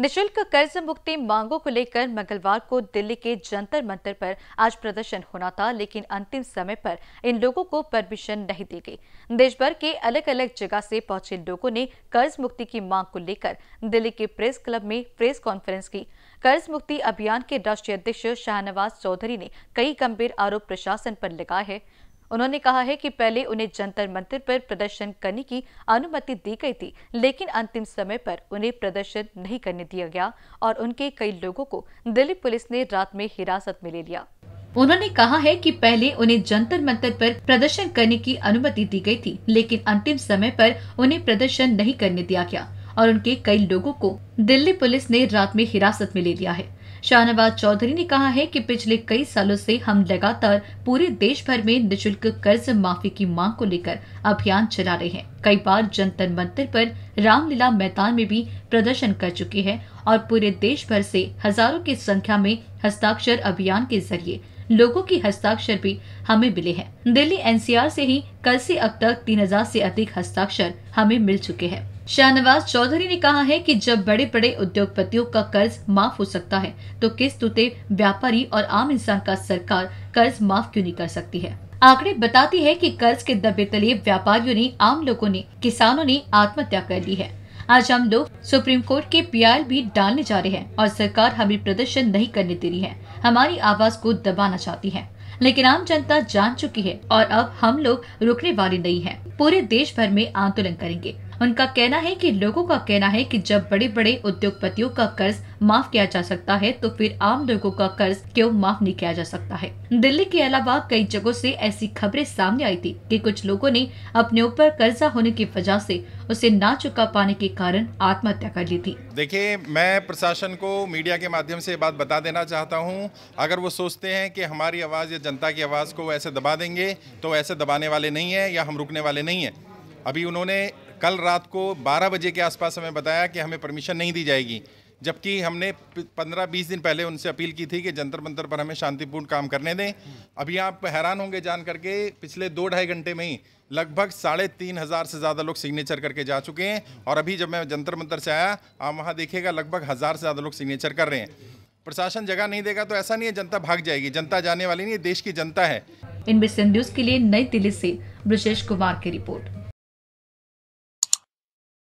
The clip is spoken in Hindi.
निशुल्क कर्ज मुक्ति मांगों को लेकर मंगलवार को दिल्ली के जंतर मंतर पर आज प्रदर्शन होना था लेकिन अंतिम समय पर इन लोगों को परमिशन नहीं दी गई देश भर के अलग अलग जगह से पहुंचे लोगों ने कर्ज मुक्ति की मांग को लेकर दिल्ली के प्रेस क्लब में प्रेस कॉन्फ्रेंस की कर्ज मुक्ति अभियान के राष्ट्रीय अध्यक्ष शाहनवाज चौधरी ने कई गंभीर आरोप प्रशासन पर लगाए हैं उन्होंने कहा है कि पहले उन्हें जंतर मंतर पर प्रदर्शन करने की अनुमति दी गई थी लेकिन अंतिम समय पर उन्हें प्रदर्शन नहीं करने दिया गया और उनके कई लोगों को दिल्ली पुलिस ने रात में हिरासत में ले लिया उन्होंने कहा है कि पहले उन्हें जंतर मंतर पर प्रदर्शन करने की अनुमति दी गई थी लेकिन अंतिम समय पर उन्हें प्रदर्शन नहीं करने दिया गया और उनके कई लोगों को दिल्ली पुलिस ने रात में हिरासत में ले लिया है शाहनवाज चौधरी ने कहा है कि पिछले कई सालों से हम लगातार पूरे देश भर में निशुल्क कर्ज माफी की मांग को लेकर अभियान चला रहे हैं कई बार जंतर मंतर पर रामलीला मैदान में भी प्रदर्शन कर चुके हैं और पूरे देश भर से हजारों की संख्या में हस्ताक्षर अभियान के जरिए लोगों की हस्ताक्षर भी हमें मिले हैं दिल्ली एनसीआर से ही कल से अब तक 3000 से अधिक हस्ताक्षर हमें मिल चुके हैं शाहनवाज चौधरी ने कहा है कि जब बड़े बड़े उद्योगपतियों का कर्ज माफ हो सकता है तो किस तुते व्यापारी और आम इंसान का सरकार कर्ज माफ क्यों नहीं कर सकती है आंकड़े बताती है कि कर्ज के दबे तले व्यापारियों ने आम लोगों ने किसानों ने आत्महत्या कर ली है आज हम लोग सुप्रीम कोर्ट के पी भी डालने जा रहे हैं और सरकार हमें प्रदर्शन नहीं करने दे रही है हमारी आवाज को दबाना चाहती है लेकिन आम जनता जान चुकी है और अब हम लोग रुकने वाले नहीं है पूरे देश भर में आंदोलन करेंगे उनका कहना है कि लोगों का कहना है कि जब बड़े बड़े उद्योगपतियों का कर्ज माफ किया जा सकता है तो फिर आम लोगों का कर्ज क्यों माफ नहीं किया जा सकता है दिल्ली के अलावा कई जगहों से ऐसी खबरें सामने आई थी कि कुछ लोगों ने अपने ऊपर कर्जा होने की वजह से उसे ना चुका पाने के कारण आत्महत्या कर ली थी देखिए मैं प्रशासन को मीडिया के माध्यम से बात बता देना चाहता हूँ अगर वो सोचते हैं कि हमारी आवाज़ या जनता की आवाज़ को ऐसे दबा देंगे तो ऐसे दबाने वाले नहीं है या हम रुकने वाले नहीं है अभी उन्होंने कल रात को 12 बजे के आसपास हमें बताया कि हमें परमिशन नहीं दी जाएगी जबकि हमने 15-20 दिन पहले उनसे अपील की थी कि जंतर मंतर पर हमें शांतिपूर्ण काम करने दें अभी आप हैरान होंगे जान करके पिछले दो ढाई घंटे में ही लगभग साढ़े तीन हज़ार से ज़्यादा लोग सिग्नेचर करके जा चुके हैं और अभी जब मैं जंतर मंतर से आया आप वहाँ देखिएगा लगभग हज़ार से ज़्यादा लोग सिग्नेचर कर रहे हैं प्रशासन जगह नहीं देगा तो ऐसा नहीं है जनता भाग जाएगी जनता जाने वाली नहीं देश की जनता है इनबी न्यूज के लिए नई दिल्ली से ब्रजेश कुमार की रिपोर्ट